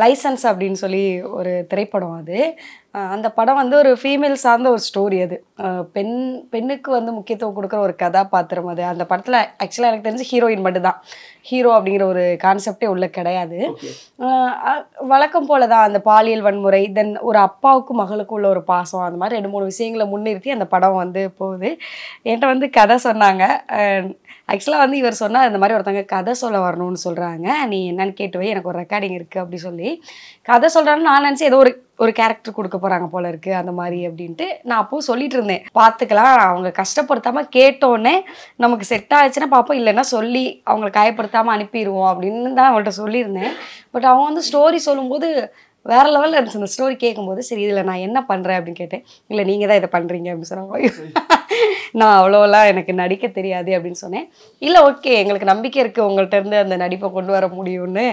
licence அப்படின்னு சொல்லி ஒரு திரைப்படம் அது அந்த படம் வந்து ஒரு ஃபீமேல் சார்ந்த ஒரு ஸ்டோரி அது பெண் பெண்ணுக்கு வந்து முக்கியத்துவம் கொடுக்குற ஒரு கதாபாத்திரம் அது அந்த படத்தில் ஆக்சுவலாக எனக்கு தெரிஞ்சு ஹீரோயின் மட்டும்தான் ஹீரோ அப்படிங்கிற ஒரு கான்செப்டே உள்ளே கிடையாது வழக்கம் போல தான் அந்த பாலியல் வன்முறை தென் ஒரு அப்பாவுக்கும் மகளுக்கும் உள்ள ஒரு பாசம் அந்த மாதிரி ரெண்டு மூணு விஷயங்களை முன்னிறுத்தி அந்த படம் வந்து போகுது என்கிட்ட வந்து கதை சொன்னாங்க ஆக்சுவலாக வந்து இவர் சொன்னால் இந்த மாதிரி ஒருத்தவங்க கதை சொல்ல வரணும்னு சொல்கிறாங்க நீ என்னன்னு போய் எனக்கு ஒரு ரெக்கார்டிங் இருக்குது அப்படி சொல்லி சொல்லி கதை சொல்கிறான்னு நான் நினச்சி ஏதோ ஒரு ஒரு கேரக்டர் கொடுக்க போறாங்க போல இருக்கு அந்த மாதிரி அப்படின்ட்டு நான் அப்போ சொல்லிட்டு இருந்தேன் பார்த்துக்கலாம் அவங்க கஷ்டப்படுத்தாம கேட்டோன்னே நமக்கு செட் ஆயிடுச்சுன்னா பார்ப்போம் இல்லைன்னா சொல்லி அவங்களை காயப்படுத்தாம அனுப்பிடுவோம் அப்படின்னு தான் அவங்கள்ட்ட சொல்லியிருந்தேன் பட் அவங்க வந்து ஸ்டோரி சொல்லும்போது வேற லெவலில் இருந்துச்சு அந்த ஸ்டோரி கேட்கும்போது சரி இதில் நான் என்ன பண்ணுறேன் அப்படின்னு கேட்டேன் இல்லை நீங்கள் தான் இதை பண்ணுறீங்க அப்படின்னு சொன்னாங்க நான் அவ்வளோலாம் எனக்கு நடிக்க தெரியாது அப்படின்னு சொன்னேன் இல்லை ஓகே எங்களுக்கு நம்பிக்கை இருக்குது உங்கள்கிட்ட இருந்து அந்த நடிப்பை கொண்டு வர முடியும்னு